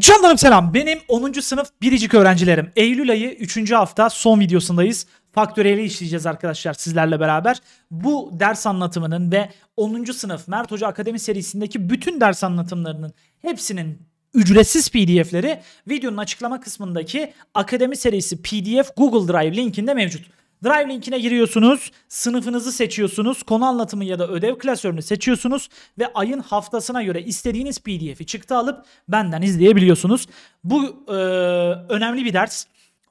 Canlarım selam. Benim 10. sınıf biricik öğrencilerim. Eylül ayı 3. hafta son videosundayız. Faktöriyeli işleyeceğiz arkadaşlar sizlerle beraber. Bu ders anlatımının ve 10. sınıf Mert Hoca Akademi serisindeki bütün ders anlatımlarının hepsinin ücretsiz pdf'leri videonun açıklama kısmındaki akademi serisi pdf Google Drive linkinde mevcut. Drive linkine giriyorsunuz, sınıfınızı seçiyorsunuz, konu anlatımı ya da ödev klasörünü seçiyorsunuz ve ayın haftasına göre istediğiniz pdf'i çıktı alıp benden izleyebiliyorsunuz. Bu e, önemli bir ders.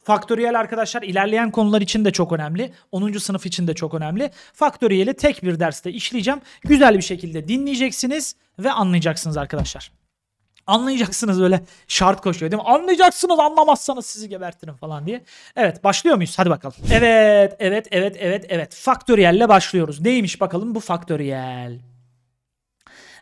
Faktöriyel arkadaşlar ilerleyen konular için de çok önemli. 10. sınıf için de çok önemli. Faktöriyeli tek bir derste işleyeceğim. Güzel bir şekilde dinleyeceksiniz ve anlayacaksınız arkadaşlar. Anlayacaksınız böyle şart koşuyor değil mi? Anlayacaksınız anlamazsanız sizi gebertirim falan diye. Evet başlıyor muyuz? Hadi bakalım. Evet, evet, evet, evet, evet. Faktöriyelle başlıyoruz. Neymiş bakalım bu faktöriyel?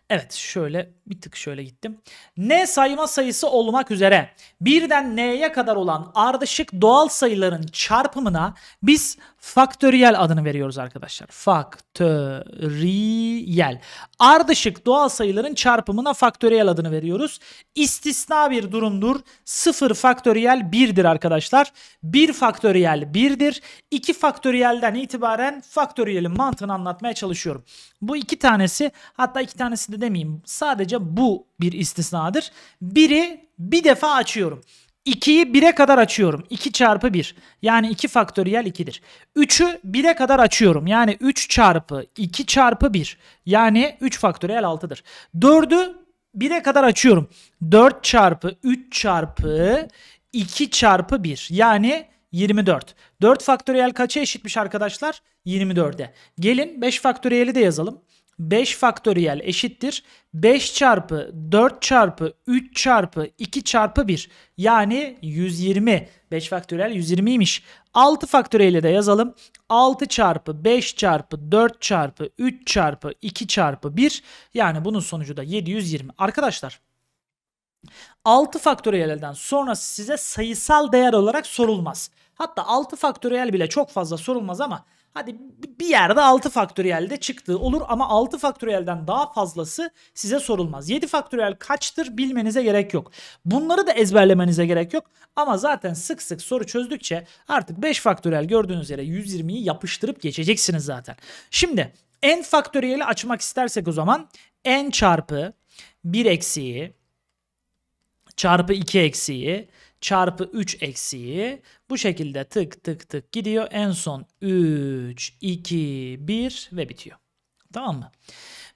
Evet şöyle bir tık şöyle gittim. N sayma sayısı olmak üzere birden n'ye kadar olan ardışık doğal sayıların çarpımına biz Faktöriyel adını veriyoruz arkadaşlar. Faktöriyel. Ardışık doğal sayıların çarpımına faktöriyel adını veriyoruz. İstisna bir durumdur. 0 faktöriyel 1'dir arkadaşlar. 1 faktöriyel 1'dir. 2 faktöriyelden itibaren faktöriyelin mantığını anlatmaya çalışıyorum. Bu iki tanesi hatta iki tanesi de demeyeyim. Sadece bu bir istisnadır. Biri bir defa açıyorum. 2'yi 1'e kadar açıyorum. 2 çarpı 1. Yani 2 faktöriyel 2'dir. 3'ü 1'e kadar açıyorum. Yani 3 çarpı 2 çarpı 1. Yani 3 faktöriyel 6'dır. 4'ü 1'e kadar açıyorum. 4 çarpı 3 çarpı 2 çarpı 1. Yani 24. 4 faktöriyel kaça eşitmiş arkadaşlar? 24'e. Gelin 5 faktöriyeli de yazalım. 5 faktöriyel eşittir 5 çarpı 4 çarpı 3 çarpı 2 çarpı 1 yani 120 5 faktöriyel 120 120'ymiş 6 faktöriyeli de yazalım 6 çarpı 5 çarpı 4 çarpı 3 çarpı 2 çarpı 1 yani bunun sonucu da 720 arkadaşlar 6 faktöriyelden sonrası size sayısal değer olarak sorulmaz Hatta 6 faktöriyel bile çok fazla sorulmaz ama hadi bir yerde 6 faktöriyel de çıktığı olur ama 6 faktöriyelden daha fazlası size sorulmaz. 7 faktöriyel kaçtır bilmenize gerek yok. Bunları da ezberlemenize gerek yok ama zaten sık sık soru çözdükçe artık 5 faktöriyel gördüğünüz yere 120'yi yapıştırıp geçeceksiniz zaten. Şimdi n faktöriyeli açmak istersek o zaman n çarpı 1 eksiği çarpı 2 eksiği çarpı 3 eksiği bu şekilde tık tık tık gidiyor. En son 3, 2, 1 ve bitiyor. Tamam mı?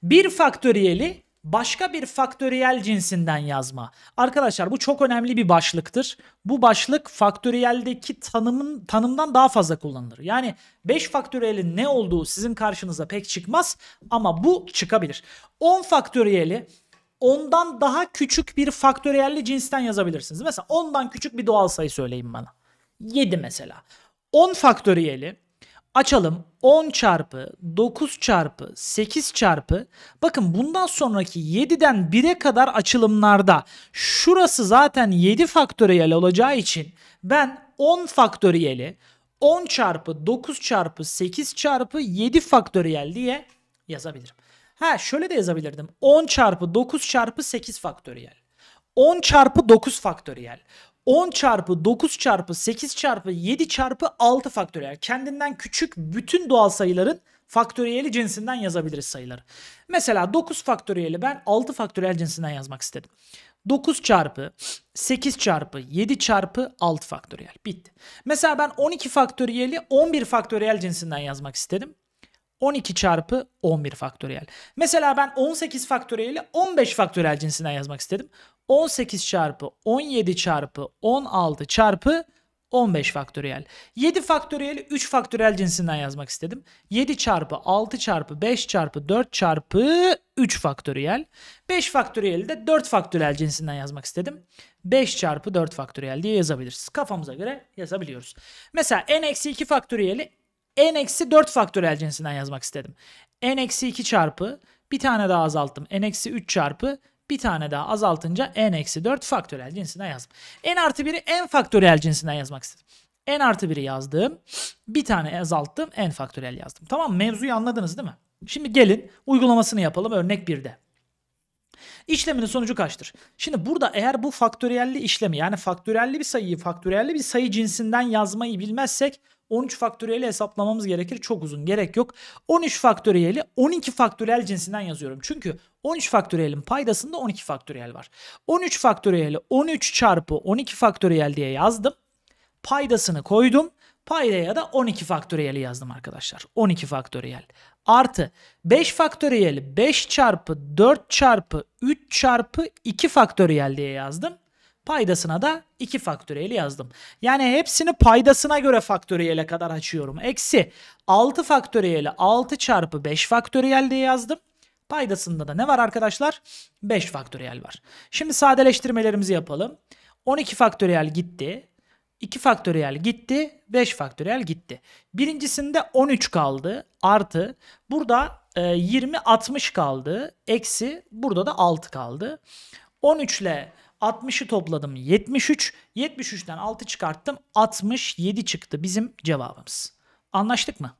Bir faktöriyeli başka bir faktöriyel cinsinden yazma. Arkadaşlar bu çok önemli bir başlıktır. Bu başlık faktöriyeldeki tanımın tanımdan daha fazla kullanılır. Yani 5 faktöriyelin ne olduğu sizin karşınıza pek çıkmaz ama bu çıkabilir. 10 on faktöriyeli ondan daha küçük bir faktöriyelli cinsten yazabilirsiniz. Mesela ondan küçük bir doğal sayı söyleyin bana. 7 mesela. 10 faktöriyeli açalım 10 çarpı 9 çarpı 8 çarpı bakın bundan sonraki 7'den 1'e kadar açılımlarda şurası zaten 7 faktöriyel olacağı için ben 10 faktöriyeli 10 çarpı 9 çarpı 8 çarpı 7 faktöriyel diye yazabilirim. Ha şöyle de yazabilirdim. 10 çarpı 9 çarpı 8 faktöriyel. 10 çarpı 9 faktöriyel. 10 çarpı 9 çarpı 8 çarpı 7 çarpı 6 faktöriyel. Kendinden küçük bütün doğal sayıların faktöriyeli cinsinden yazabiliriz sayıları. Mesela 9 faktöriyeli ben 6 faktöriyel cinsinden yazmak istedim. 9 çarpı 8 çarpı 7 çarpı 6 faktöriyel. Bitti. Mesela ben 12 faktöriyeli 11 faktöriyel cinsinden yazmak istedim. 12 çarpı 11 faktöriyel. Mesela ben 18 faktöriyeli 15 faktöriyel cinsinden yazmak istedim. 18 çarpı 17 çarpı 16 çarpı 15 faktöriyel. 7 faktöriyeli 3 faktöriyel cinsinden yazmak istedim. 7 çarpı 6 çarpı 5 çarpı 4 çarpı 3 faktöriyel. 5 faktöriyeli de 4 faktöriyel cinsinden yazmak istedim. 5 çarpı 4 faktöriyel diye yazabiliriz. Kafamıza göre yazabiliyoruz. Mesela n-2 faktöriyeli n-4 faktöriyel cinsinden yazmak istedim. n-2 çarpı bir tane daha azalttım. n-3 çarpı bir tane daha azaltınca n-4 faktörel cinsinden yazdım. n artı 1'i n faktörel cinsinden yazmak istedim. n artı 1'i yazdım. Bir tane azalttım n faktörel yazdım. Tamam mevzuyu anladınız değil mi? Şimdi gelin uygulamasını yapalım örnek 1'de. İşleminin sonucu kaçtır? Şimdi burada eğer bu faktöriyelli işlemi yani faktöriyelli bir sayıyı faktöriyelli bir sayı cinsinden yazmayı bilmezsek 13 faktöriyeli hesaplamamız gerekir. Çok uzun gerek yok. 13 faktöriyeli 12 faktöriyel cinsinden yazıyorum. Çünkü 13 faktöriyelin paydasında 12 faktöriyel var. 13 faktöriyeli 13 çarpı 12 faktöriyel diye yazdım. Paydasını koydum. Paydaya da 12 faktöriyeli yazdım arkadaşlar. 12 faktöriyel artı 5 faktöriyel 5 çarpı 4 çarpı 3 çarpı 2 faktöriyel diye yazdım. Paydasına da 2 faktöriyeli yazdım. Yani hepsini paydasına göre faktöriyele kadar açıyorum. Eksi 6 faktöriyeli 6 çarpı 5 faktöriyel diye yazdım. Paydasında da ne var arkadaşlar? 5 faktöriyel var. Şimdi sadeleştirmelerimizi yapalım. 12 faktöriyel gitti. 2 faktöriyel gitti, 5 faktöriyel gitti. Birincisinde 13 kaldı artı burada 20 e, 60 kaldı, eksi burada da 6 kaldı. 13 ile 60'ı topladım 73. 73'ten 6 çıkarttım 67 çıktı bizim cevabımız. Anlaştık mı?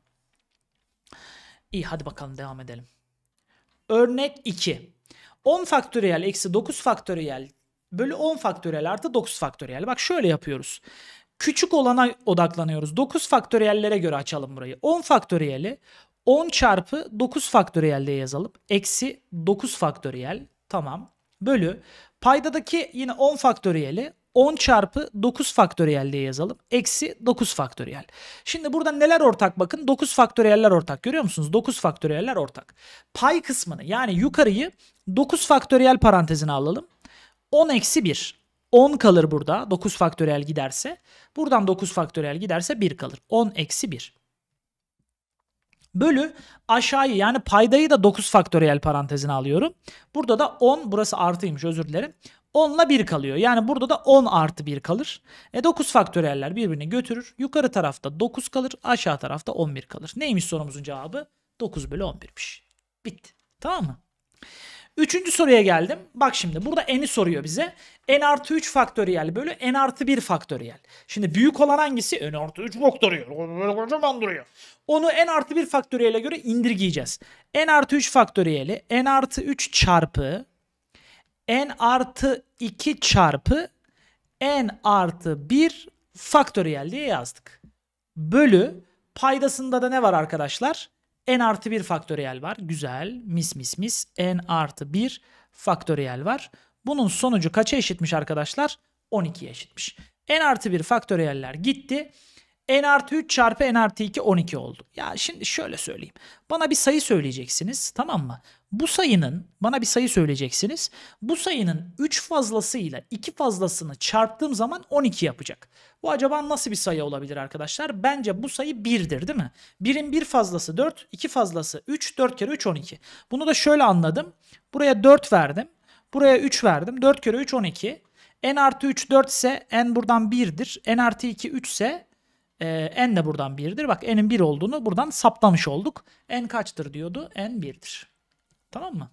İyi hadi bakalım devam edelim. Örnek 2. 10 faktöriyel eksi 9 faktöriyel bölü 10 faktöriyel artı 9 faktöriyel. Bak şöyle yapıyoruz. Küçük olana odaklanıyoruz. 9 faktöriyellere göre açalım burayı. 10 faktöriyeli 10 çarpı 9 faktöriyel diye yazalım. Eksi 9 faktöriyel. Tamam. Bölü. Paydadaki yine 10 faktöriyeli 10 çarpı 9 faktöriyel diye yazalım. Eksi 9 faktöriyel. Şimdi burada neler ortak bakın. 9 faktöriyeller ortak. Görüyor musunuz? 9 faktöriyeller ortak. Pay kısmını yani yukarıyı 9 faktöriyel parantezine alalım. 10 eksi 1. 10 kalır burada 9 faktöriyel giderse. Buradan 9 faktöriyel giderse 1 kalır. 10 eksi 1. Bölü aşağıyı yani paydayı da 9 faktöriyel parantezine alıyorum. Burada da 10 burası artıymış özür dilerim. 10 ile 1 kalıyor. Yani burada da 10 artı 1 kalır. E 9 faktöriyeller birbirini götürür. Yukarı tarafta 9 kalır. Aşağı tarafta 11 kalır. Neymiş sorumuzun cevabı? 9 bölü 11'miş. Bitti. Tamam mı? Üçüncü soruya geldim. Bak şimdi burada n'i soruyor bize. n artı 3 faktöriyel bölü n artı 1 faktöriyel. Şimdi büyük olan hangisi? n artı 3 faktöriyel. Böyle kocaman duruyor. Onu n artı 1 faktöriyele göre indirgeyeceğiz. n artı 3 faktöriyeli n artı 3 çarpı n artı 2 çarpı n artı 1 faktöriyel diye yazdık. Bölü paydasında da ne var arkadaşlar? n artı 1 faktöriyel var. Güzel. Mis mis mis. n artı 1 faktöriyel var. Bunun sonucu kaça eşitmiş arkadaşlar? 12'ye eşitmiş. n artı 1 faktöriyeller gitti n artı 3 çarpı n artı 2 12 oldu. Ya şimdi şöyle söyleyeyim. Bana bir sayı söyleyeceksiniz tamam mı? Bu sayının bana bir sayı söyleyeceksiniz. Bu sayının 3 fazlasıyla 2 fazlasını çarptığım zaman 12 yapacak. Bu acaba nasıl bir sayı olabilir arkadaşlar? Bence bu sayı 1'dir değil mi? 1'in 1 fazlası 4, 2 fazlası 3, 4 kere 3 12. Bunu da şöyle anladım. Buraya 4 verdim. Buraya 3 verdim. 4 kere 3 12. n artı 3 4 ise n buradan 1'dir. n artı 2 3 ise e, ee, n de buradan 1'dir. Bak n'in 1 olduğunu buradan saptamış olduk. n kaçtır diyordu? n 1'dir. Tamam mı?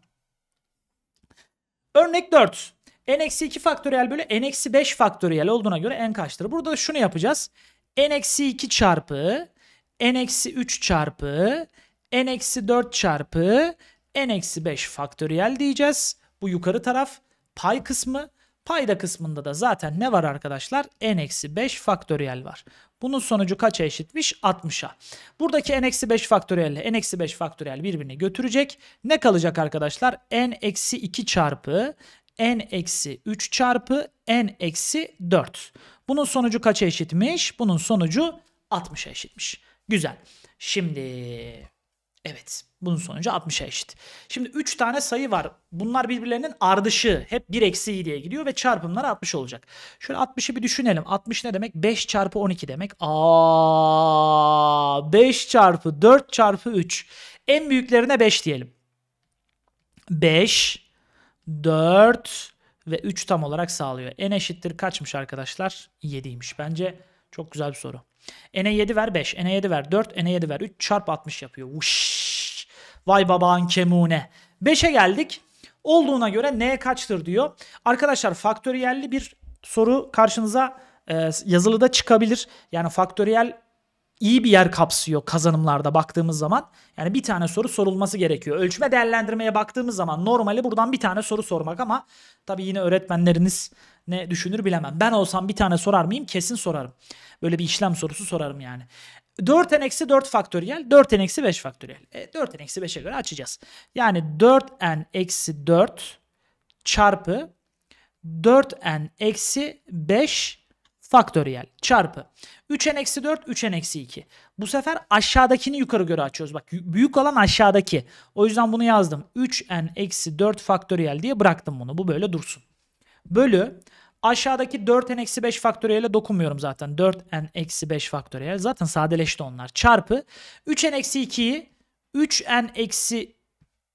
Örnek 4. n-2 faktöriyel bölü n-5 faktöriyel olduğuna göre n kaçtır? Burada şunu yapacağız. n-2 çarpı n-3 çarpı n-4 çarpı n-5 faktöriyel diyeceğiz. Bu yukarı taraf pay kısmı. Payda kısmında da zaten ne var arkadaşlar? n-5 faktöriyel var. Bunun sonucu kaça eşitmiş? 60'a. Buradaki n-5 faktöriyel ile n-5 faktöriyel birbirini götürecek. Ne kalacak arkadaşlar? n-2 çarpı n-3 çarpı n-4. Bunun sonucu kaça eşitmiş? Bunun sonucu 60'a eşitmiş. Güzel. Şimdi Evet. Bunun sonucu 60'a eşit. Şimdi 3 tane sayı var. Bunlar birbirlerinin ardışı. Hep 1 eksi i diye gidiyor ve çarpımlar 60 olacak. Şöyle 60'ı bir düşünelim. 60 ne demek? 5 çarpı 12 demek. Aa, 5 çarpı 4 çarpı 3. En büyüklerine 5 diyelim. 5, 4 ve 3 tam olarak sağlıyor. En eşittir kaçmış arkadaşlar? 7'ymiş. Bence çok güzel bir soru n 7 ver 5. n 7 ver 4. n 7 ver 3. Çarp 60 yapıyor. Vuş. Vay babaan kemune. 5'e geldik. Olduğuna göre N kaçtır diyor. Arkadaşlar faktöriyelli bir soru karşınıza e, da çıkabilir. Yani faktöriyel iyi bir yer kapsıyor kazanımlarda baktığımız zaman. Yani bir tane soru sorulması gerekiyor. Ölçme değerlendirmeye baktığımız zaman normali buradan bir tane soru sormak ama tabii yine öğretmenleriniz ne düşünür bilemem. Ben olsam bir tane sorar mıyım? Kesin sorarım. Böyle bir işlem sorusu sorarım yani. 4n eksi 4 faktöriyel 4n eksi 5 faktöriyel. E, 4n eksi 5'e göre açacağız. Yani 4n eksi 4 çarpı 4n eksi 5 faktöriyel çarpı 3n eksi 4 3n eksi 2. Bu sefer aşağıdakini yukarı göre açıyoruz. Bak büyük olan aşağıdaki. O yüzden bunu yazdım. 3n eksi 4 faktöriyel diye bıraktım bunu. Bu böyle dursun. Bölü Aşağıdaki 4n-5 faktöriyele dokunmuyorum zaten. 4n-5 faktöriyel. Zaten sadeleşti onlar. Çarpı 3n-2'yi 3n-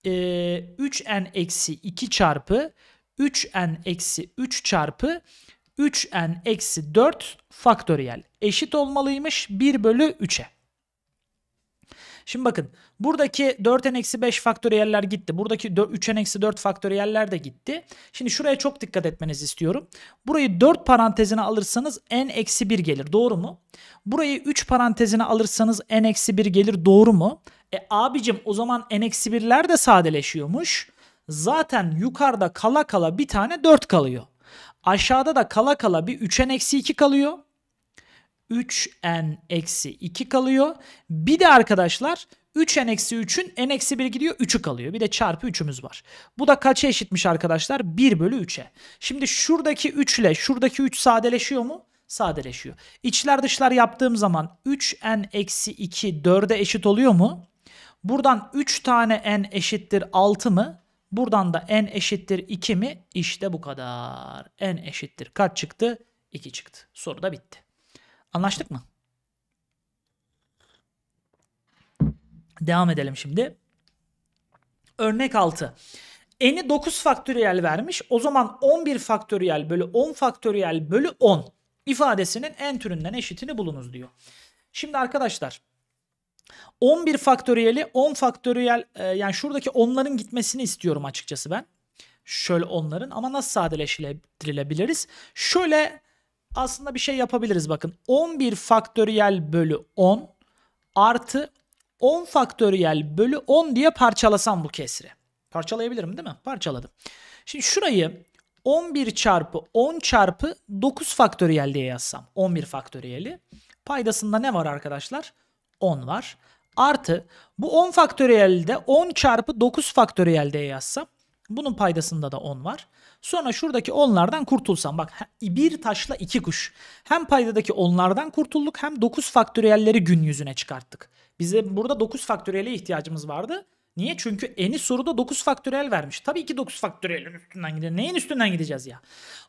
e, 3n-2 çarpı 3n-3 çarpı 3n-4 faktöriyel eşit olmalıymış 1 bölü 3'e. Şimdi bakın buradaki 4n 5 faktöriyeller gitti. Buradaki 3n 4 faktöriyeller de gitti. Şimdi şuraya çok dikkat etmenizi istiyorum. Burayı 4 parantezine alırsanız n-1 gelir. Doğru mu? Burayı 3 parantezine alırsanız n-1 gelir. Doğru mu? E abicim o zaman n-1'ler de sadeleşiyormuş. Zaten yukarıda kala kala bir tane 4 kalıyor. Aşağıda da kala kala bir 3n-2 kalıyor. 3n eksi 2 kalıyor. Bir de arkadaşlar 3n eksi 3'ün n eksi 1 gidiyor 3'ü kalıyor. Bir de çarpı 3'ümüz var. Bu da kaça eşitmiş arkadaşlar? 1 bölü 3'e. Şimdi şuradaki 3 ile şuradaki 3 sadeleşiyor mu? Sadeleşiyor. İçler dışlar yaptığım zaman 3n eksi 2 4'e eşit oluyor mu? Buradan 3 tane n eşittir 6 mı? Buradan da n eşittir 2 mi? İşte bu kadar. n eşittir kaç çıktı? 2 çıktı. Soru da bitti. Anlaştık mı? Devam edelim şimdi. Örnek 6. N'i 9 faktöriyel vermiş. O zaman 11 faktöriyel bölü 10 faktöriyel bölü 10 ifadesinin n türünden eşitini bulunuz diyor. Şimdi arkadaşlar 11 faktöriyeli 10 faktöriyel e, yani şuradaki onların gitmesini istiyorum açıkçası ben. Şöyle onların ama nasıl sadeleştirilebiliriz? Şöyle aslında bir şey yapabiliriz bakın. 11 faktöriyel bölü 10 artı 10 faktöriyel bölü 10 diye parçalasam bu kesri. Parçalayabilirim değil mi? Parçaladım. Şimdi şurayı 11 çarpı 10 çarpı 9 faktöriyel diye yazsam. 11 faktöriyeli. Paydasında ne var arkadaşlar? 10 var. Artı bu 10 faktöriyelde 10 çarpı 9 faktöriyel diye yazsam. Bunun paydasında da 10 var. Sonra şuradaki onlardan kurtulsam. Bak bir taşla iki kuş. Hem paydadaki onlardan kurtulduk hem 9 faktöriyelleri gün yüzüne çıkarttık. Bize burada 9 faktöriyele ihtiyacımız vardı. Niye? Çünkü eni soruda 9 faktöriyel vermiş. Tabii ki 9 faktöriyelin üstünden gideceğiz. Neyin üstünden gideceğiz ya?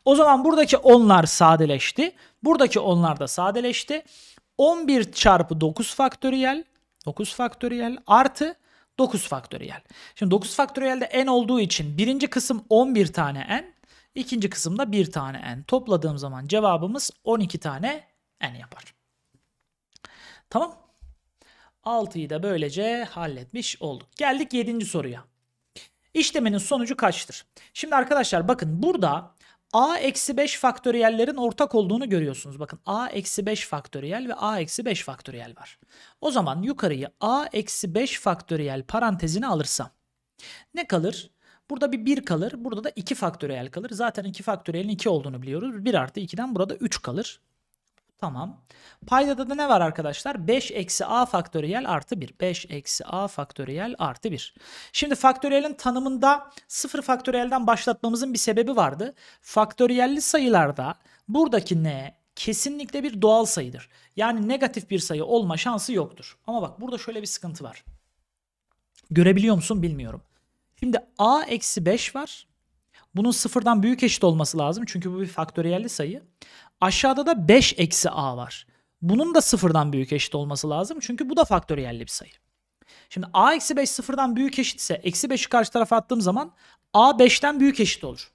O zaman buradaki onlar sadeleşti. Buradaki onlar da sadeleşti. 11 çarpı 9 faktöriyel 9 faktöriyel artı 9 faktöriyel. Şimdi 9 faktöriyelde n olduğu için birinci kısım 11 tane n, ikinci kısımda 1 tane n. Topladığım zaman cevabımız 12 tane n yapar. Tamam. 6'yı da böylece halletmiş olduk. Geldik 7. soruya. İşlemenin sonucu kaçtır? Şimdi arkadaşlar bakın burada a eksi 5 faktöriyellerin ortak olduğunu görüyorsunuz. Bakın a eksi 5 faktöriyel ve a eksi 5 faktöriyel var. O zaman yukarıyı a eksi 5 faktöriyel parantezine alırsam ne kalır? Burada bir 1 kalır. Burada da 2 faktöriyel kalır. Zaten 2 faktöriyelin 2 olduğunu biliyoruz. 1 artı 2'den burada 3 kalır. Tamam. Paydada da ne var arkadaşlar? 5 eksi a faktöriyel artı 1. 5 eksi a faktöriyel artı 1. Şimdi faktöriyelin tanımında 0 faktöriyelden başlatmamızın bir sebebi vardı. Faktöriyelli sayılarda buradaki n kesinlikle bir doğal sayıdır. Yani negatif bir sayı olma şansı yoktur. Ama bak burada şöyle bir sıkıntı var. Görebiliyor musun bilmiyorum. Şimdi a eksi 5 var. Bunun sıfırdan büyük eşit olması lazım. Çünkü bu bir faktöriyelli sayı. Aşağıda da 5 eksi a var. Bunun da sıfırdan büyük eşit olması lazım. Çünkü bu da faktöriyelli bir sayı. Şimdi a eksi 5 sıfırdan büyük eşitse eksi 5'i karşı tarafa attığım zaman a 5'ten büyük eşit olur.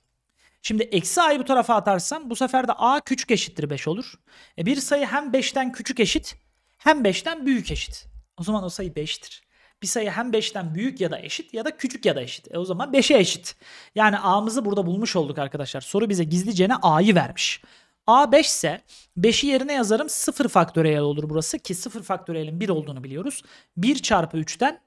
Şimdi eksi a'yı bu tarafa atarsam bu sefer de a küçük eşittir 5 olur. E bir sayı hem 5'ten küçük eşit hem 5'ten büyük eşit. O zaman o sayı 5'tir bir sayı hem 5'ten büyük ya da eşit ya da küçük ya da eşit. E o zaman 5'e eşit. Yani A'mızı burada bulmuş olduk arkadaşlar. Soru bize gizlicene A'yı vermiş. A 5 ise 5'i yerine yazarım 0 faktöriyel olur burası ki 0 faktöriyelin 1 olduğunu biliyoruz. 1 çarpı 3'ten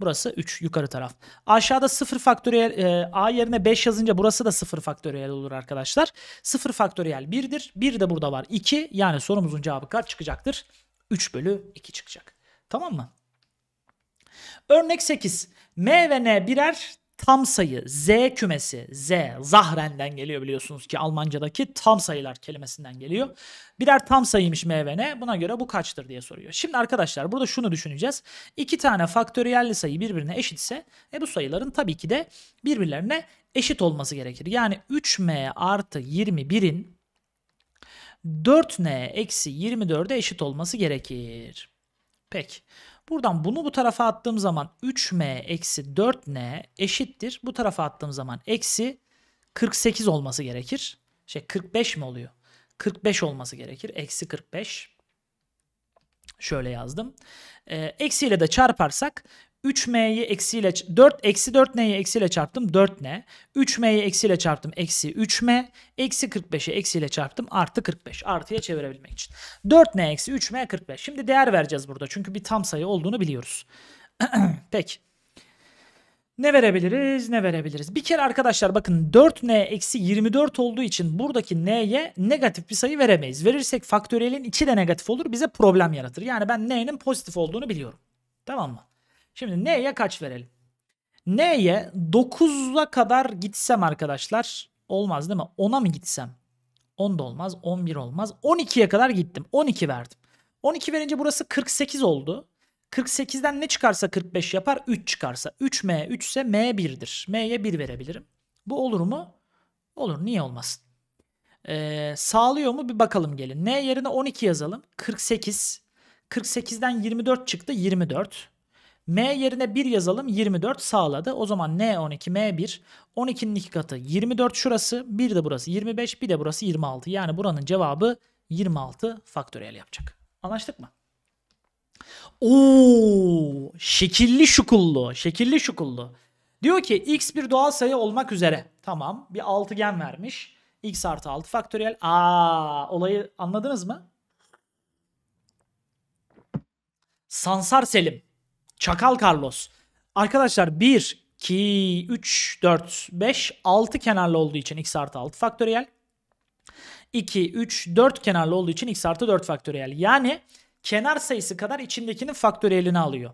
burası 3 yukarı taraf. Aşağıda 0 faktöriyel e, A yerine 5 yazınca burası da 0 faktöriyel olur arkadaşlar. 0 faktöriyel 1'dir. 1 de burada var 2 yani sorumuzun cevabı kaç çıkacaktır? 3 bölü 2 çıkacak. Tamam mı? Örnek 8. M ve N birer tam sayı. Z kümesi. Z. Zahren'den geliyor biliyorsunuz ki Almancadaki tam sayılar kelimesinden geliyor. Birer tam sayıymış M ve N. Buna göre bu kaçtır diye soruyor. Şimdi arkadaşlar burada şunu düşüneceğiz. İki tane faktöriyelli sayı birbirine eşitse e bu sayıların tabii ki de birbirlerine eşit olması gerekir. Yani 3M artı 21'in 4N eksi 24'e eşit olması gerekir. Peki. Buradan bunu bu tarafa attığım zaman 3m eksi 4n eşittir. Bu tarafa attığım zaman eksi 48 olması gerekir. Şey 45 mi oluyor? 45 olması gerekir. Eksi 45. Şöyle yazdım. E, eksiyle de çarparsak 3m'yi eksiyle 4 eksi 4n'yi eksiyle çarptım 4n. 3m'yi eksiyle çarptım eksi 3m. Eksi 45'i eksiyle çarptım artı 45. Artıya çevirebilmek için. 4n eksi 3m 45. Şimdi değer vereceğiz burada. Çünkü bir tam sayı olduğunu biliyoruz. Peki. Ne verebiliriz? Ne verebiliriz? Bir kere arkadaşlar bakın 4n eksi 24 olduğu için buradaki n'ye negatif bir sayı veremeyiz. Verirsek faktöriyelin içi de negatif olur. Bize problem yaratır. Yani ben n'nin pozitif olduğunu biliyorum. Tamam mı? Şimdi n'ye kaç verelim? N'ye 9'a kadar gitsem arkadaşlar olmaz değil mi? 10'a mı gitsem? 10 da olmaz, 11 olmaz. 12'ye kadar gittim. 12 verdim. 12 verince burası 48 oldu. 48'den ne çıkarsa 45 yapar. 3 çıkarsa. 3M 3 ise M 1'dir. M'ye 1 verebilirim. Bu olur mu? Olur. Niye olmasın? Ee, sağlıyor mu? Bir bakalım gelin. N yerine 12 yazalım. 48. 48'den 24 çıktı. 24. M yerine 1 yazalım 24 sağladı. O zaman N 12 M 1 12'nin iki katı 24 şurası bir de burası 25 bir de burası 26. Yani buranın cevabı 26 faktöriyel yapacak. Anlaştık mı? Oo, şekilli şukullu. Şekilli şukullu. Diyor ki x bir doğal sayı olmak üzere. Tamam bir altıgen vermiş. x artı 6 faktöriyel. Aa, olayı anladınız mı? Sansar Selim. Çakal Carlos. Arkadaşlar 1, 2, 3, 4, 5, 6 kenarlı olduğu için x artı 6 faktöriyel. 2, 3, 4 kenarlı olduğu için x artı 4 faktöriyel. Yani kenar sayısı kadar içindekinin faktöriyelini alıyor.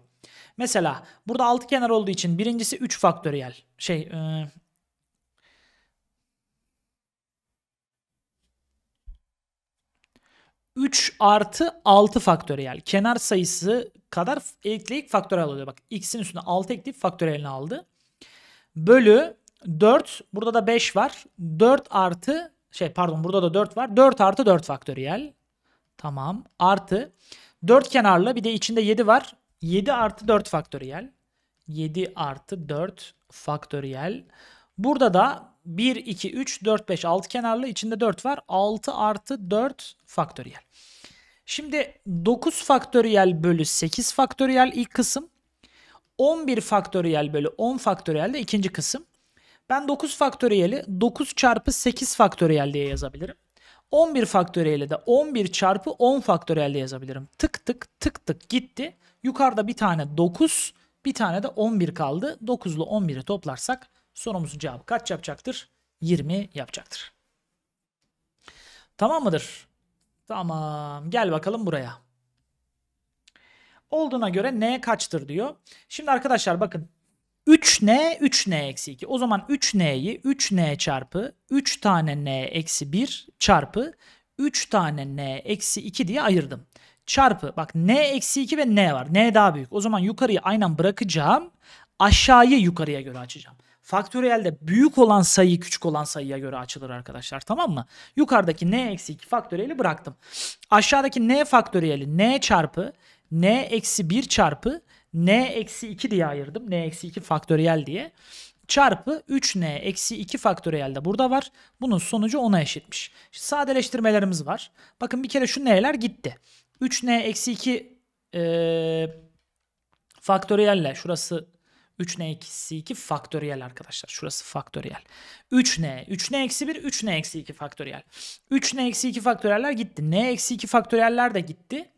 Mesela burada 6 kenar olduğu için birincisi 3 faktöriyel. Şey e ...3 artı 6 faktöriyel. Kenar sayısı kadar ekleyip faktörel oluyor. Bak x'in üstüne 6 ekleyip faktörelini aldı. Bölü 4. Burada da 5 var. 4 artı şey pardon burada da 4 var. 4 artı 4 faktöriyel. Tamam. Artı 4 kenarlı bir de içinde 7 var. 7 artı 4 faktöriyel. 7 artı 4 faktöriyel. Burada da 1, 2, 3, 4, 5, 6 kenarlı içinde 4 var. 6 artı 4 faktöriyel. Şimdi 9 faktöriyel bölü 8 faktöriyel ilk kısım. 11 faktöriyel bölü 10 faktöriyel de ikinci kısım. Ben 9 faktöriyeli 9 çarpı 8 faktöriyel diye yazabilirim. 11 faktöriyeli de 11 çarpı 10 faktöriyel diye yazabilirim. Tık tık tık tık gitti. Yukarıda bir tane 9 bir tane de 11 kaldı. 9 ile 11'i toplarsak sorumuzun cevabı kaç yapacaktır? 20 yapacaktır. Tamam mıdır? Tamam. Gel bakalım buraya. Olduğuna göre n kaçtır diyor. Şimdi arkadaşlar bakın. 3n 3n eksi 2. O zaman 3n'yi 3n çarpı 3 tane n eksi 1 çarpı 3 tane n eksi 2 diye ayırdım. Çarpı bak n eksi 2 ve n var. n daha büyük. O zaman yukarıyı aynen bırakacağım. Aşağıyı yukarıya göre açacağım faktöriyelde büyük olan sayı küçük olan sayıya göre açılır arkadaşlar tamam mı? Yukarıdaki n eksi 2 faktöriyeli bıraktım. Aşağıdaki n faktöriyeli n çarpı n eksi 1 çarpı n eksi 2 diye ayırdım. n eksi 2 faktöriyel diye çarpı 3n eksi 2 faktöriyel de burada var. Bunun sonucu 10'a eşitmiş. Şimdi sadeleştirmelerimiz var. Bakın bir kere şu n'ler gitti. 3n eksi 2 e, faktöriyelle şurası 3n eksi 2 faktöriyel arkadaşlar. Şurası faktöriyel. 3n, 3n eksi 1, 3n eksi 2 faktöriyel. 3n eksi 2 faktöriyeller gitti. n eksi 2 faktöriyeller de gitti.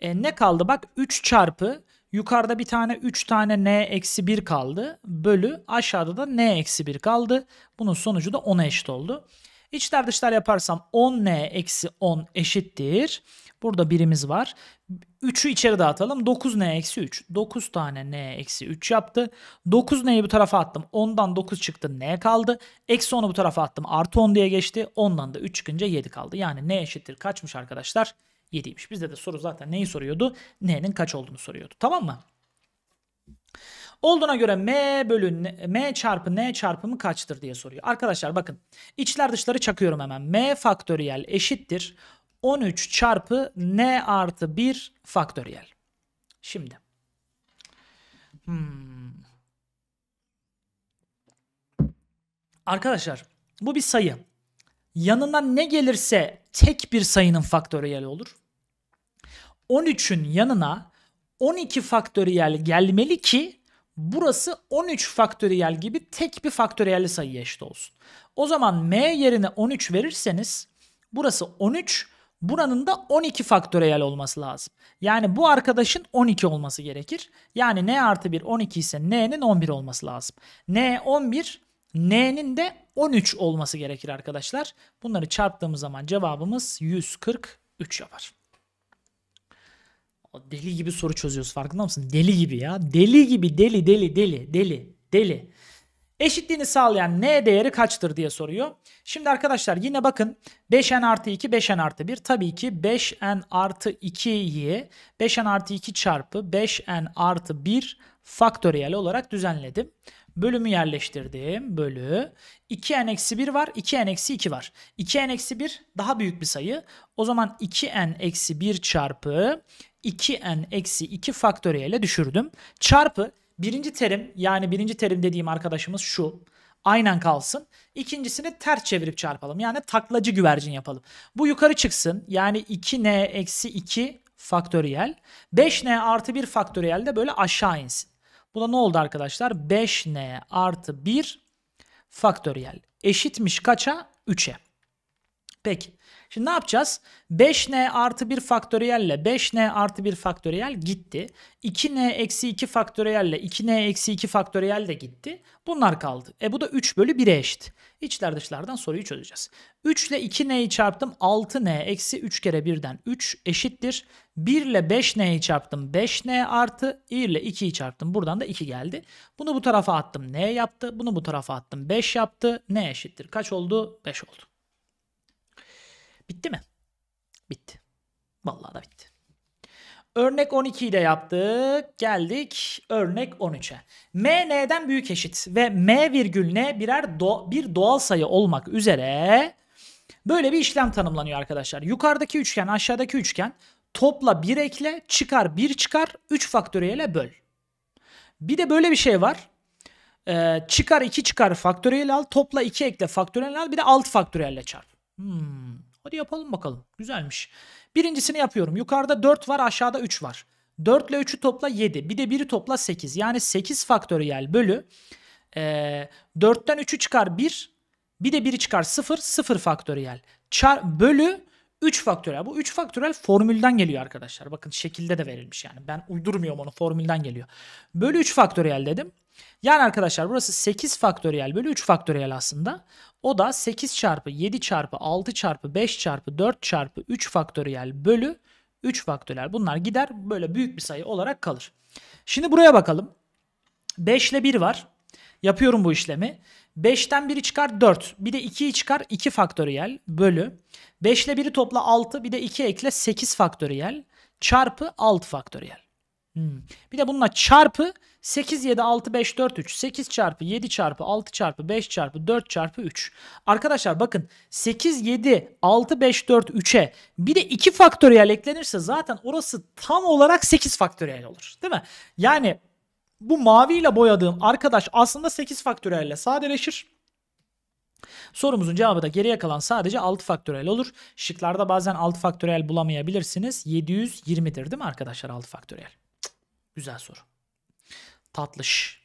E, ne kaldı bak? 3 çarpı yukarıda bir tane 3 tane n eksi 1 kaldı. Bölü aşağıda da n eksi 1 kaldı. Bunun sonucu da 10'a eşit oldu. İçler dışlar yaparsam 10n eksi 10 eşittir. Burada birimiz var. 3'ü içeri dağıtalım. 9 n eksi 3. 9 tane n eksi 3 yaptı. 9 n'yi bu tarafa attım. 10'dan 9 çıktı. n kaldı. Eksi 10'u bu tarafa attım. Artı 10 diye geçti. 10'dan da 3 çıkınca 7 kaldı. Yani n eşittir kaçmış arkadaşlar? 7'ymiş. Bizde de soru zaten neyi soruyordu? n'nin kaç olduğunu soruyordu. Tamam mı? Olduğuna göre m bölü m çarpı n çarpımı kaçtır diye soruyor. Arkadaşlar bakın içler dışları çakıyorum hemen. m faktöriyel eşittir. 13 çarpı n artı 1 faktöriyel. Şimdi. Hmm. Arkadaşlar bu bir sayı. Yanına ne gelirse tek bir sayının faktöriyeli olur. 13'ün yanına 12 faktöriyel gelmeli ki burası 13 faktöriyel gibi tek bir faktöriyelli sayıya eşit olsun. O zaman m yerine 13 verirseniz burası 13 Buranın da 12 faktöriyel olması lazım. Yani bu arkadaşın 12 olması gerekir. Yani n artı 1 12 ise n'nin 11 olması lazım. n 11 n'nin de 13 olması gerekir arkadaşlar. Bunları çarptığımız zaman cevabımız 143 yapar. Deli gibi soru çözüyoruz farkında mısın? Deli gibi ya. Deli gibi deli deli deli deli deli. Eşitliğini sağlayan n değeri kaçtır diye soruyor. Şimdi arkadaşlar yine bakın 5n artı 2 5n artı 1 tabii ki 5n artı 2'yi 5n artı 2 çarpı 5n artı 1 faktöriyel olarak düzenledim. Bölümü yerleştirdim. Bölü 2n eksi 1 var 2n eksi 2 var. 2n eksi 1 daha büyük bir sayı. O zaman 2n eksi 1 çarpı 2n eksi 2 faktöriyele düşürdüm. Çarpı Birinci terim yani birinci terim dediğim arkadaşımız şu. Aynen kalsın. İkincisini ters çevirip çarpalım. Yani taklacı güvercin yapalım. Bu yukarı çıksın. Yani 2n eksi 2 faktöriyel. 5n artı 1 faktöriyel de böyle aşağı insin. Bu da ne oldu arkadaşlar? 5n artı 1 faktöriyel eşitmiş kaça? 3'e. Peki. Şimdi ne yapacağız? 5n artı 1 faktöriyelle 5n artı 1 faktöriyel gitti. 2n eksi 2 faktöriyelle 2n eksi 2 faktöriyel de gitti. Bunlar kaldı. E bu da 3 bölü 1'e eşit. İçler dışlardan soruyu çözeceğiz. 3 ile 2n'yi çarptım 6n eksi 3 kere 1'den 3 eşittir. 1 ile 5n'yi çarptım 5n artı 1 ile 2'yi çarptım. Buradan da 2 geldi. Bunu bu tarafa attım n yaptı. Bunu bu tarafa attım 5 yaptı. n eşittir. Kaç oldu? 5 oldu. Bitti mi? Bitti. Vallahi da bitti. Örnek 12 ile yaptık. Geldik örnek 13'e. M n'den büyük eşit ve m virgül n birer do bir doğal sayı olmak üzere böyle bir işlem tanımlanıyor arkadaşlar. Yukarıdaki üçgen, aşağıdaki üçgen topla bir ekle, çıkar bir çıkar, 3 faktöriyele böl. Bir de böyle bir şey var. Ee, çıkar 2 çıkar faktöriyel al, topla 2 ekle faktöriyel al, bir de alt faktöriyelle çarp. Hmm. Hadi yapalım bakalım. Güzelmiş. Birincisini yapıyorum. Yukarıda 4 var aşağıda 3 var. 4 ile 3'ü topla 7. Bir de 1'i topla 8. Yani 8 faktöriyel bölü. E, 4'ten 3'ü çıkar 1. Bir de 1'i çıkar 0. 0 faktöriyel. Çar, bölü 3 faktörel. Bu 3 faktörel formülden geliyor arkadaşlar. Bakın şekilde de verilmiş yani. Ben uydurmuyorum onu formülden geliyor. Bölü 3 faktörel dedim. Yani arkadaşlar burası 8 faktörel. bölü 3 faktörel aslında. O da 8 çarpı 7 çarpı 6 çarpı 5 çarpı 4 çarpı 3 faktörel bölü 3 faktörel. Bunlar gider böyle büyük bir sayı olarak kalır. Şimdi buraya bakalım. 5 ile 1 var. Yapıyorum bu işlemi. 5'ten 1'i çıkar 4. Bir de 2'yi çıkar 2 faktöriyel bölü. 5 ile 1'i topla 6 bir de 2 ekle 8 faktöriyel çarpı 6 faktöriyel. Hmm. Bir de bununla çarpı 8, 7, 6, 5, 4, 3. 8 çarpı 7 çarpı 6 çarpı 5 çarpı 4 çarpı 3. Arkadaşlar bakın 8, 7, 6, 5, 4, 3'e bir de 2 faktöriyel eklenirse zaten orası tam olarak 8 faktöriyel olur. Değil mi? Yani bu maviyle boyadığım arkadaş aslında 8 faktörelle sadeleşir. Sorumuzun cevabı da geriye kalan sadece 6 faktörel olur. Şıklarda bazen 6 faktörel bulamayabilirsiniz. 720'dir değil mi arkadaşlar 6 faktörel. güzel soru. Tatlış.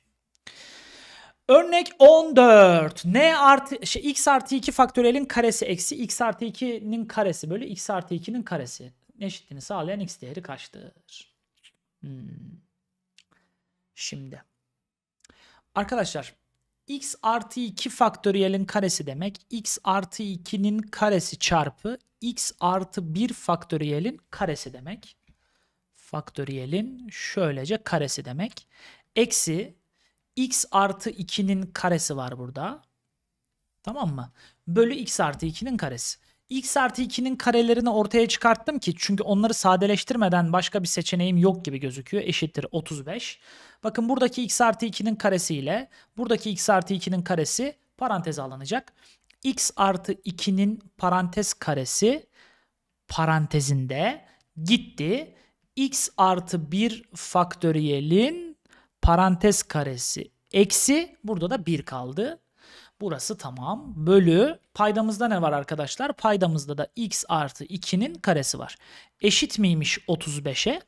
Örnek 14. N artı, şey, x artı 2 faktörelin karesi eksi x artı 2'nin karesi bölü x artı 2'nin karesi. Eşitliğini sağlayan x değeri kaçtır? Hmm şimdi. Arkadaşlar x artı 2 faktöriyelin karesi demek x artı 2'nin karesi çarpı x artı 1 faktöriyelin karesi demek. Faktöriyelin şöylece karesi demek. Eksi x artı 2'nin karesi var burada. Tamam mı? Bölü x artı 2'nin karesi x artı 2'nin karelerini ortaya çıkarttım ki çünkü onları sadeleştirmeden başka bir seçeneğim yok gibi gözüküyor. Eşittir 35. Bakın buradaki x artı 2'nin karesi ile buradaki x artı 2'nin karesi paranteze alınacak. x artı 2'nin parantez karesi parantezinde gitti. x artı 1 faktöriyelin parantez karesi eksi burada da 1 kaldı. Burası tamam. Bölü paydamızda ne var arkadaşlar? Paydamızda da x artı 2'nin karesi var. Eşit miymiş 35'e?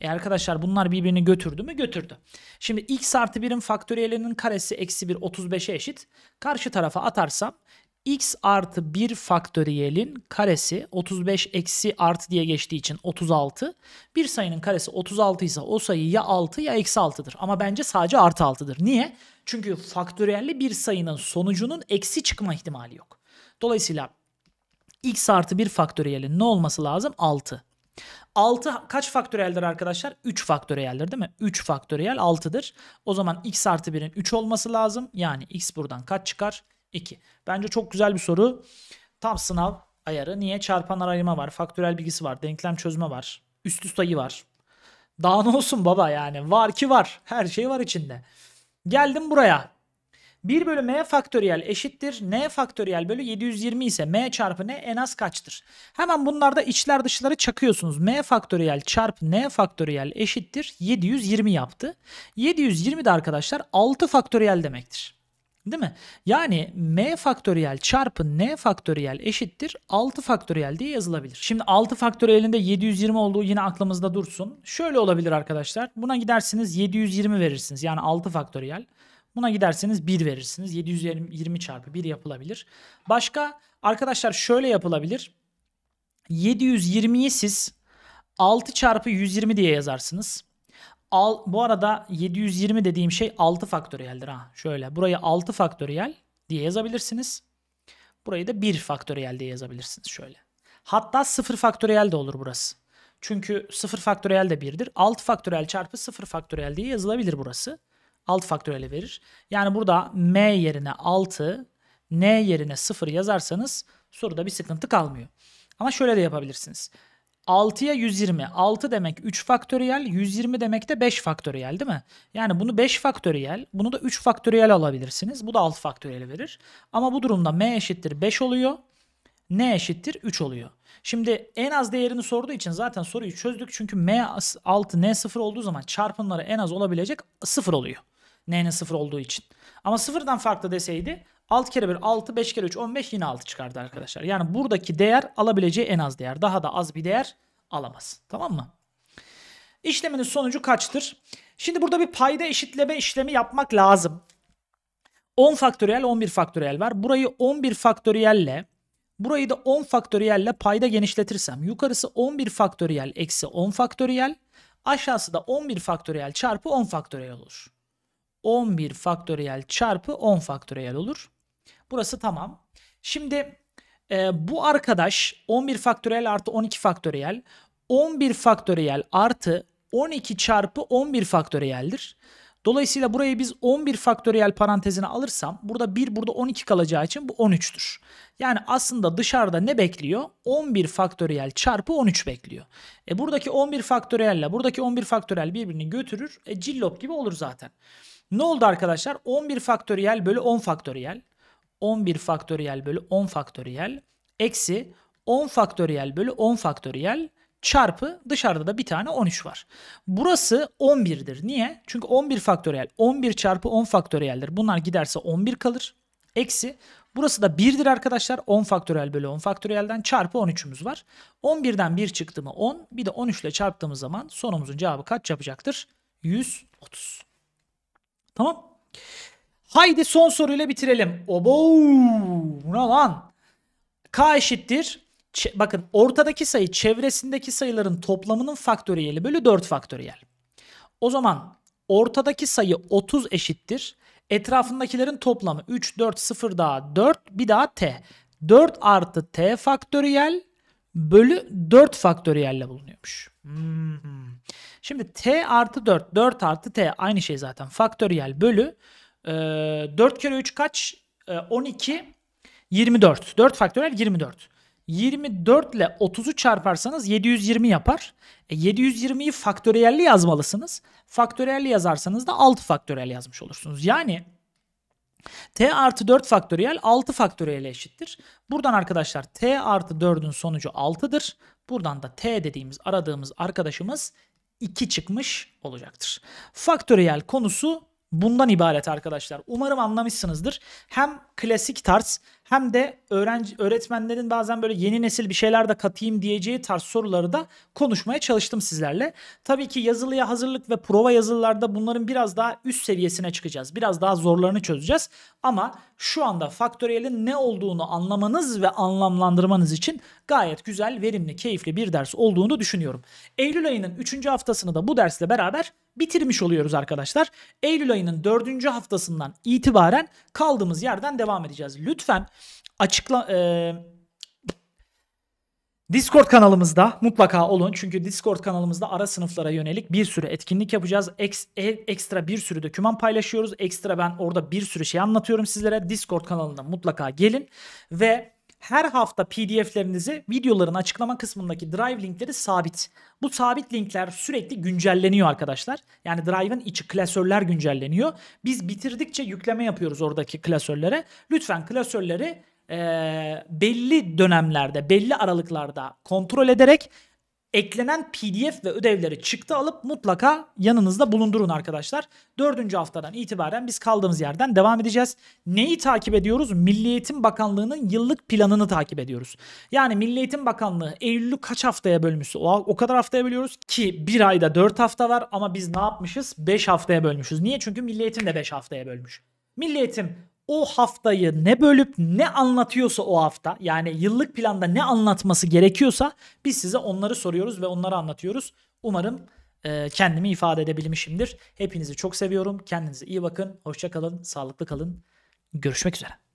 E arkadaşlar bunlar birbirini götürdü mü? Götürdü. Şimdi x artı 1'in faktöriyelinin karesi eksi 1 35'e eşit. Karşı tarafa atarsam x artı 1 faktöriyelin karesi 35 eksi artı diye geçtiği için 36. Bir sayının karesi 36 ise o sayı ya 6 ya eksi 6'dır. Ama bence sadece artı 6'dır. Niye? Çünkü faktöriyelli bir sayının sonucunun eksi çıkma ihtimali yok. Dolayısıyla x artı 1 faktöriyelin ne olması lazım? 6. 6 kaç faktöriyeldir arkadaşlar? 3 faktöriyeldir değil mi? 3 faktöriyel 6'dır. O zaman x artı 1'in 3 olması lazım. Yani x buradan kaç çıkar? 2. Bence çok güzel bir soru. Tam sınav ayarı. Niye? Çarpanlar ayırma var. Faktörel bilgisi var. Denklem çözme var. Üst üst ayı var. Daha ne olsun baba yani. Var ki var. Her şey var içinde. Geldim buraya. 1 bölü m faktöriyel eşittir. n faktöriyel bölü 720 ise m çarpı n en az kaçtır? Hemen bunlarda içler dışları çakıyorsunuz. m faktöriyel çarpı n faktöriyel eşittir. 720 yaptı. 720 de arkadaşlar 6 faktöriyel demektir. Değil mi? Yani m faktöriyel çarpı n faktöriyel eşittir 6 faktöriyel diye yazılabilir. Şimdi 6 faktöriyelinde 720 olduğu yine aklımızda dursun. Şöyle olabilir arkadaşlar. Buna gidersiniz 720 verirsiniz. Yani 6 faktöriyel. Buna giderseniz 1 verirsiniz. 720 çarpı 1 yapılabilir. Başka arkadaşlar şöyle yapılabilir. 720'yi siz 6 çarpı 120 diye yazarsınız. Al, bu arada 720 dediğim şey 6 faktöriyeldir ha. Şöyle burayı 6 faktöriyel diye yazabilirsiniz. Burayı da 1 faktöriyel diye yazabilirsiniz şöyle. Hatta 0 faktöriyel de olur burası. Çünkü 0 faktöriyel de 1'dir. 6 faktöriyel çarpı 0 faktöriyel diye yazılabilir burası. 6 faktöriyeli verir. Yani burada m yerine 6, n yerine 0 yazarsanız soruda bir sıkıntı kalmıyor. Ama şöyle de yapabilirsiniz. 6'ya 120. 6 demek 3 faktöriyel, 120 demek de 5 faktöriyel değil mi? Yani bunu 5 faktöriyel, bunu da 3 faktöriyel alabilirsiniz. Bu da 6 faktöriyel verir. Ama bu durumda m eşittir 5 oluyor. n eşittir 3 oluyor. Şimdi en az değerini sorduğu için zaten soruyu çözdük. Çünkü m 6 n 0 olduğu zaman çarpımları en az olabilecek 0 oluyor. n'nin 0 olduğu için. Ama 0'dan farklı deseydi 6 kere 1 6, 5 kere 3 15 yine 6 çıkardı arkadaşlar. Yani buradaki değer alabileceği en az değer. Daha da az bir değer alamaz. Tamam mı? İşleminin sonucu kaçtır? Şimdi burada bir payda eşitleme işlemi yapmak lazım. 10 faktöriyel 11 faktöriyel var. Burayı 11 faktöriyelle burayı da 10 faktöriyelle payda genişletirsem yukarısı 11 faktöriyel eksi 10 faktöriyel aşağısı da 11 faktöriyel çarpı 10 faktöriyel olur. 11 faktöriyel çarpı 10 faktöriyel olur. Burası tamam. Şimdi e, bu arkadaş 11 faktöriyel artı 12 faktöriyel 11 faktöriyel artı 12 çarpı 11 faktöriyeldir. Dolayısıyla burayı biz 11 faktöriyel parantezine alırsam burada 1 burada 12 kalacağı için bu 13'tür. Yani aslında dışarıda ne bekliyor? 11 faktöriyel çarpı 13 bekliyor. E buradaki 11 faktöriyel ile buradaki 11 faktöriyel birbirini götürür. E cillop gibi olur zaten. Ne oldu arkadaşlar? 11 faktöriyel bölü 10 faktöriyel. 11 faktöriyel bölü 10 faktöriyel eksi 10 faktöriyel bölü 10 faktöriyel çarpı dışarıda da bir tane 13 var. Burası 11'dir. Niye? Çünkü 11 faktöriyel 11 çarpı 10 faktöriyeldir. Bunlar giderse 11 kalır. Eksi burası da 1'dir arkadaşlar. 10 faktöriyel bölü 10 faktöriyelden çarpı 13'ümüz var. 11'den 1 çıktı mı 10 bir de 13 ile çarptığımız zaman sonumuzun cevabı kaç yapacaktır? 130. Tamam. Haydi son soruyla bitirelim. Obo! ne lan? K eşittir. Ç bakın ortadaki sayı çevresindeki sayıların toplamının faktöriyeli bölü 4 faktöriyel. O zaman ortadaki sayı 30 eşittir. Etrafındakilerin toplamı 3, 4, 0 daha 4 bir daha t. 4 artı t faktöriyel bölü 4 faktöriyelle bulunuyormuş. Hmm. Şimdi t artı 4, 4 artı t aynı şey zaten faktöriyel bölü ee, 4 kere 3 kaç? Ee, 12. 24. 4 faktörel 24. 24 ile 30'u çarparsanız 720 yapar. E, 720'yi faktöriyelli yazmalısınız. Faktöriyelli yazarsanız da 6 faktöriyel yazmış olursunuz. Yani t artı 4 faktöriyel 6 faktöriyele eşittir. Buradan arkadaşlar t artı 4'ün sonucu 6'dır. Buradan da t dediğimiz aradığımız arkadaşımız 2 çıkmış olacaktır. Faktöriyel konusu bundan ibaret arkadaşlar. Umarım anlamışsınızdır. Hem klasik tarz hem de öğrenci öğretmenlerin bazen böyle yeni nesil bir şeyler de katayım diyeceği tarz soruları da konuşmaya çalıştım sizlerle. Tabii ki yazılıya hazırlık ve prova yazılılarda bunların biraz daha üst seviyesine çıkacağız. Biraz daha zorlarını çözeceğiz. Ama şu anda faktöriyelin ne olduğunu anlamanız ve anlamlandırmanız için gayet güzel, verimli, keyifli bir ders olduğunu düşünüyorum. Eylül ayının 3. haftasını da bu dersle beraber bitirmiş oluyoruz arkadaşlar. Eylül ayının 4. haftasından itibaren kaldığımız yerden devam edeceğiz. Lütfen açıkla e, Discord kanalımızda mutlaka olun. Çünkü Discord kanalımızda ara sınıflara yönelik bir sürü etkinlik yapacağız. Ek, e, ekstra bir sürü doküman paylaşıyoruz. Ekstra ben orada bir sürü şey anlatıyorum sizlere. Discord kanalına mutlaka gelin ve her hafta PDF'lerinizi videoların açıklama kısmındaki drive linkleri sabit. Bu sabit linkler sürekli güncelleniyor arkadaşlar. Yani drive'ın içi klasörler güncelleniyor. Biz bitirdikçe yükleme yapıyoruz oradaki klasörlere. Lütfen klasörleri e, belli dönemlerde, belli aralıklarda kontrol ederek eklenen pdf ve ödevleri çıktı alıp mutlaka yanınızda bulundurun arkadaşlar. Dördüncü haftadan itibaren biz kaldığımız yerden devam edeceğiz. Neyi takip ediyoruz? Milli Eğitim Bakanlığı'nın yıllık planını takip ediyoruz. Yani Milli Eğitim Bakanlığı Eylül'ü kaç haftaya bölmüşse o, kadar haftaya bölüyoruz ki bir ayda dört hafta var ama biz ne yapmışız? Beş haftaya bölmüşüz. Niye? Çünkü Milli Eğitim de beş haftaya bölmüş. Milli Eğitim o haftayı ne bölüp ne anlatıyorsa o hafta yani yıllık planda ne anlatması gerekiyorsa biz size onları soruyoruz ve onları anlatıyoruz. Umarım e, kendimi ifade edebilmişimdir. Hepinizi çok seviyorum. Kendinize iyi bakın. Hoşça kalın. Sağlıklı kalın. Görüşmek üzere.